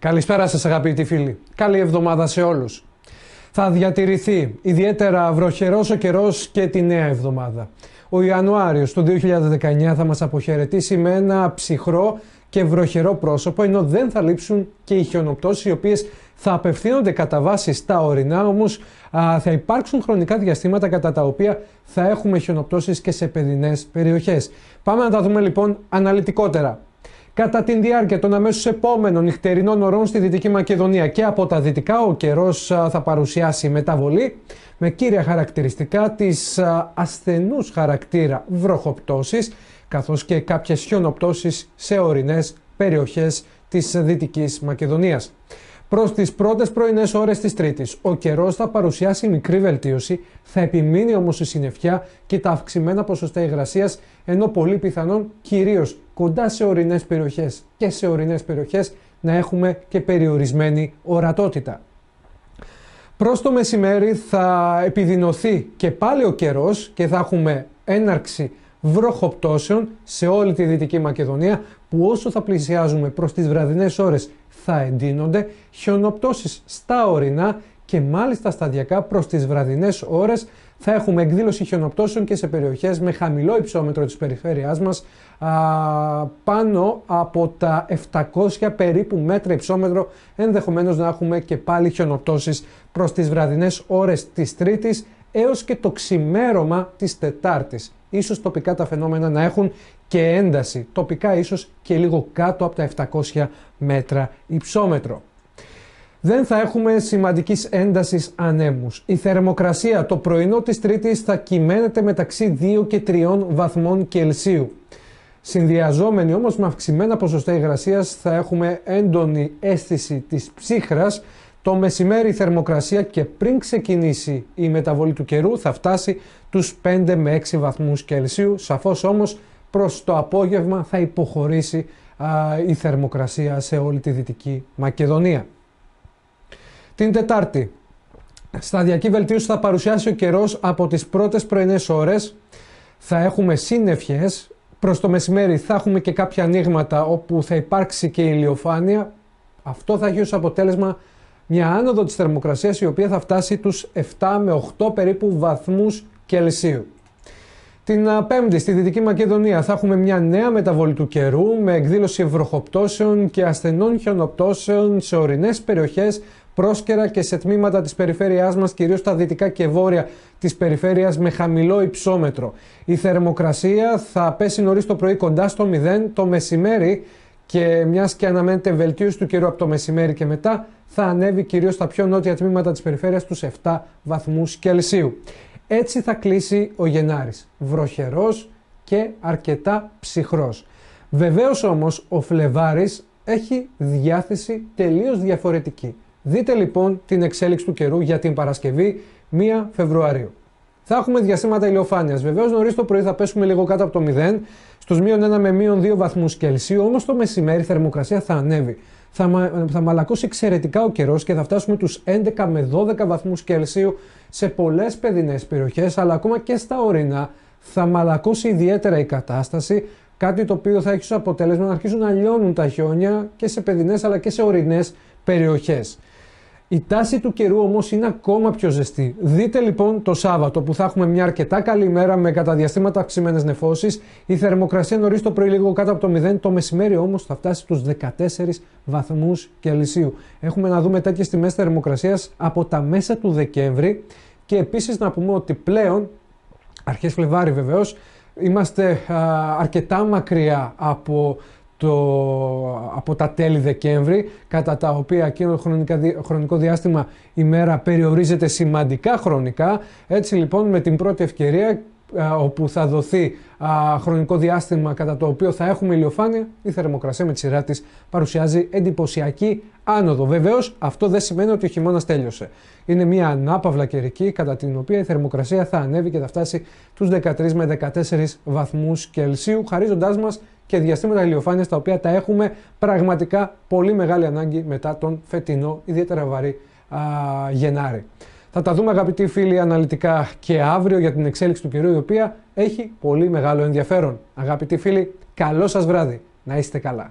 Καλησπέρα σας αγαπητοί φίλοι. Καλή εβδομάδα σε όλους. Θα διατηρηθεί ιδιαίτερα βροχερός ο καιρός και τη νέα εβδομάδα. Ο Ιανουάριος του 2019 θα μας αποχαιρετήσει με ένα ψυχρό και βροχερό πρόσωπο, ενώ δεν θα λείψουν και οι χιονοπτώσεις, οι οποίες θα απευθύνονται κατά βάση στα ορεινά, όμως θα υπάρξουν χρονικά διαστήματα κατά τα οποία θα έχουμε χιονοπτώσεις και σε παιδινές περιοχές. Πάμε να τα δούμε λοιπόν αναλυτικότερα. Κατά την διάρκεια των αμέσως επόμενων νυχτερινών ωρών στη Δυτική Μακεδονία και από τα δυτικά, ο καιρός θα παρουσιάσει μεταβολή με κύρια χαρακτηριστικά της ασθενούς χαρακτήρα βροχοπτώσεις καθώς και κάποιες χιονοπτώσεις σε ορεινές περιοχές της Δυτικής Μακεδονίας. Προς τις πρώτες πρωινές ώρες της Τρίτης, ο καιρός θα παρουσιάσει μικρή βελτίωση, θα επιμείνει όμως η συννεφιά και τα αυξημένα ποσοστά υγρασίας, ενώ πολύ πιθανόν κυρίως κοντά σε ορεινές περιοχές και σε ορεινές περιοχές να έχουμε και περιορισμένη ορατότητα. Προς το μεσημέρι θα επιδεινωθεί και πάλι ο καιρός και θα έχουμε έναρξη βροχοπτώσεων σε όλη τη Δυτική Μακεδονία που όσο θα πλησιάζουμε προς τις βραδινές ώρες θα εντείνονται, χιονοπτώσεις στα ορεινά και μάλιστα σταδιακά προς τις βραδινές ώρες θα έχουμε εκδήλωση χιονοπτώσεων και σε περιοχές με χαμηλό υψόμετρο της περιφέρειάς μας α, πάνω από τα 700 περίπου μέτρα υψόμετρο ενδεχομένως να έχουμε και πάλι χιονοπτώσεις προς τις βραδινές ώρες της Τρίτης έως και το ξημέρωμα της Τετάρτης ίσως τοπικά τα φαινόμενα να έχουν και ένταση, τοπικά ίσως και λίγο κάτω από τα 700 μέτρα υψόμετρο. Δεν θα έχουμε σημαντικής έντασης ανέμους. Η θερμοκρασία το πρωινό της Τρίτης θα κυμαίνεται μεταξύ 2 και 3 βαθμών Κελσίου. Συνδυαζόμενοι όμως με αυξημένα ποσοστά υγρασίας θα έχουμε έντονη αίσθηση της ψύχρας το μεσημέρι η θερμοκρασία και πριν ξεκινήσει η μεταβολή του καιρού θα φτάσει τους 5 με 6 βαθμούς Κελσίου. Σαφώς όμως προς το απόγευμα θα υποχωρήσει η θερμοκρασία σε όλη τη Δυτική Μακεδονία. Την Τετάρτη, σταδιακή βελτίωση θα παρουσιάσει ο καιρός από τις πρώτες πρωινές ώρες. Θα έχουμε σύννεφιες, προς το μεσημέρι θα έχουμε και κάποια ανοίγματα όπου θα υπάρξει και ηλιοφάνεια. Αυτό θα έχει ως αποτέλεσμα μια άνοδο της θερμοκρασίας η οποία θα φτάσει τους 7 με 8 περίπου βαθμούς Κελσίου. Την Πέμπτη στη Δυτική Μακεδονία θα έχουμε μια νέα μεταβολή του καιρού με εκδήλωση βροχοπτώσεων και ασθενών χιονοπτώσεων σε ορεινές περιοχές, πρόσκαιρα και σε τμήματα της περιφέρειάς μας κυρίως στα δυτικά και βόρεια της περιφέρειας με χαμηλό υψόμετρο. Η θερμοκρασία θα πέσει νωρίς το πρωί κοντά στο 0 το μεσημέρι και μιας και αναμένεται βελτίωση του καιρού από το μεσημέρι και μετά θα ανέβει κυρίως στα πιο νότια τμήματα της περιφέρειας στους 7 βαθμούς Κελσίου. Έτσι θα κλείσει ο Γενάρης, βροχερός και αρκετά ψυχρός. Βεβαίως όμως ο Φλεβάρης έχει διάθεση τελείως διαφορετική. Δείτε λοιπόν την εξέλιξη του καιρού για την Παρασκευή 1 Φεβρουαρίου θα έχουμε διαστήματα ηλιοφάνειας. Βεβαίως, νωρίς το πρωί θα πέσουμε λίγο κάτω από το 0, στους μείον 1 με μείον 2 βαθμούς Κελσίου, όμως το μεσημέρι η θερμοκρασία θα ανέβει. Θα, μα, θα μαλακώσει εξαιρετικά ο καιρός και θα φτάσουμε τους 11 με 12 βαθμούς Κελσίου σε πολλές παιδινές περιοχές, αλλά ακόμα και στα ορεινά θα μαλακώσει ιδιαίτερα η κατάσταση. Κάτι το οποίο θα έχει ως αποτέλεσμα να αρχίσουν να λιώνουν τα χιόνια και σε παιδινές αλλά και σε ορεινές περιοχές. Η τάση του καιρού όμως είναι ακόμα πιο ζεστή. Δείτε λοιπόν το Σάββατο που θα έχουμε μια αρκετά καλή μέρα με κατά διαστήματα αυξημένες νεφώσεις. Η θερμοκρασία νωρίς το πρωί λίγο κάτω από το 0, το μεσημέρι όμως θα φτάσει στους 14 βαθμούς Κελσίου. Έχουμε να δούμε τέτοιες τιμές θερμοκρασίας από τα μέσα του Δεκέμβρη και επίσης να πούμε ότι πλέον, αρχές Φλεβάρι βεβαίως, είμαστε αρκετά μακριά από το, από τα τέλη Δεκέμβρη, κατά τα οποία εκείνο το χρονικό διάστημα η μέρα περιορίζεται σημαντικά χρονικά. Έτσι λοιπόν με την πρώτη ευκαιρία ε, όπου θα δοθεί α, χρονικό διάστημα κατά το οποίο θα έχουμε ηλιοφάνεια, η θερμοκρασία με τη σειρά της παρουσιάζει εντυπωσιακή άνοδο. Βεβαίως, αυτό δεν σημαίνει ότι ο χειμώνας τέλειωσε. Είναι μια ανάπαυλα καιρική κατά την οποία η θερμοκρασία θα ανέβει και θα φτάσει τους 13 με 14 βαθμούς Κελσίου, χαρίζοντάς μας και διαστήματα ηλιοφάνειας τα οποία τα έχουμε πραγματικά πολύ μεγάλη ανάγκη μετά τον φετινό, ιδιαίτερα βαρύ Γενάρη. Θα τα δούμε αγαπητοί φίλοι αναλυτικά και αύριο για την εξέλιξη του καιρού η οποία έχει πολύ μεγάλο ενδιαφέρον. Αγαπητοί φίλοι, καλό σας βράδυ. Να είστε καλά.